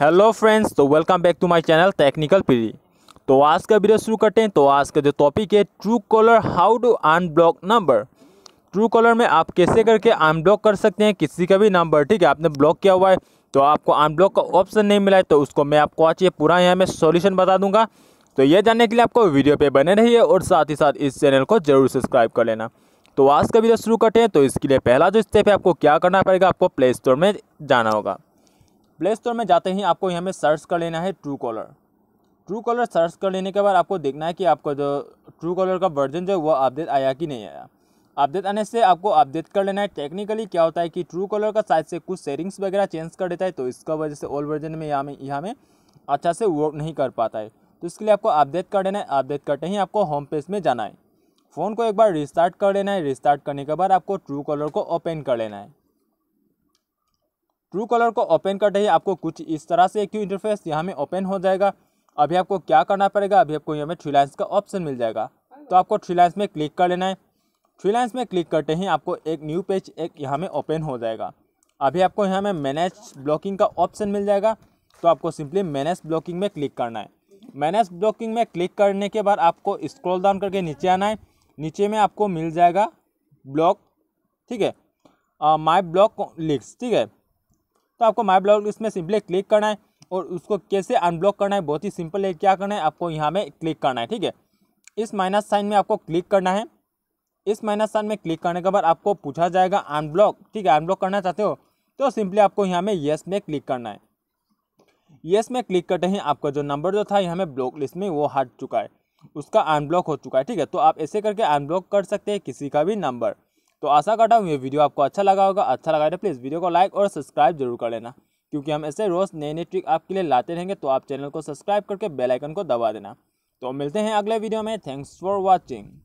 hello friends तो welcome back to my channel technical पीरी तो आज का वीडियो शुरू करते हैं तो आज का जो टॉपिक है Truecaller how to unblock number Truecaller में आप कैसे करके अनब्लॉक कर सकते हैं किसी का भी नंबर ठीक है आपने ब्लॉक किया हुआ है तो आपको अनब्लॉक का ऑप्शन नहीं मिला है तो उसको मैं आपको आज ये पूरा यहाँ में सोल्यूशन बता दूंगा तो ये जानने के लिए आपको वीडियो पर बने रहिए और साथ ही साथ इस चैनल को जरूर सब्सक्राइब कर लेना तो आज का वीडियो शुरू करते हैं तो इसके लिए पहला जो स्टेप है आपको क्या करना पड़ेगा आपको प्ले स्टोर में जाना होगा प्ले स्टोर में जाते ही आपको यहाँ पर सर्च कर लेना है Truecaller Truecaller search कर लेने के बाद आपको देखना है कि आपका जो ट्रू कॉलर का वर्जन जो है वो अपडेट आया कि नहीं आया अपडेट आने से आपको अपडेट कर लेना है टेक्निकली क्या होता है कि ट्रू कॉलर का साइज से कुछ सेटिंग्स वगैरह चेंज कर देता है तो इसका वजह से ओल्ड वर्जन में यहाँ में यहाँ में अच्छा से वर्क नहीं कर पाता है तो इसके लिए आपको अपडेट कर लेना है अपडेट करते ही आपको होम पेज में जाना है फ़ोन को एक बार रिस्टार्ट कर लेना है रिस्टार्ट करने के बाद आपको ट्रू कॉलर को ओपन कर लेना है ट्रू कलर को ओपन करते ही आपको कुछ इस तरह से एक क्यू इंटरफेस यहाँ में ओपन हो जाएगा अभी आपको क्या करना पड़ेगा अभी आपको यहाँ में थ्री लाइन्स का ऑप्शन मिल जाएगा तो आपको थ्री लाइन्स में क्लिक कर लेना है थ्री लाइन्स में क्लिक करते ही आपको एक न्यू पेज एक यहाँ में ओपन हो जाएगा अभी आपको यहाँ में मैनेज ब्लॉकिंग का ऑप्शन मिल जाएगा तो आपको सिंपली मैनेज ब्लॉकिंग में क्लिक करना है मैनेज ब्लॉकिंग में क्लिक करने के बाद आपको स्क्रॉल डाउन करके नीचे आना है नीचे में आपको मिल जाएगा ब्लॉक ठीक है माई ब्लॉक लिस्ट ठीक है तो आपको माई ब्लॉग इसमें सिंपली क्लिक करना है और उसको कैसे अनब्लॉक करना है बहुत ही सिंपल है क्या करना है आपको यहाँ में क्लिक करना है ठीक है इस माइनस साइन में आपको क्लिक करना है इस माइनस साइन में क्लिक करने के बाद आपको पूछा जाएगा अनब्लॉक ठीक है अनब्लॉक करना चाहते हो तो सिंपली आपको यहाँ में येस में क्लिक करना है येस में क्लिक करते ही आपका जो नंबर जो था यहाँ में ब्लॉक लिस्ट में वो हट चुका है उसका अनब्लॉक हो चुका है ठीक है तो आप ऐसे करके अनब्लॉक कर सकते हैं किसी का भी नंबर तो आशा करता हूँ ये वीडियो आपको अच्छा लगा होगा अच्छा लगा तो प्लीज़ वीडियो को लाइक और सब्सक्राइब जरूर कर लेना क्योंकि हम ऐसे रोज़ नए नए ट्रिक आपके लिए लाते रहेंगे तो आप चैनल को सब्सक्राइब करके बेलाइकन को दबा देना तो मिलते हैं अगले वीडियो में थैंक्स फॉर वॉचिंग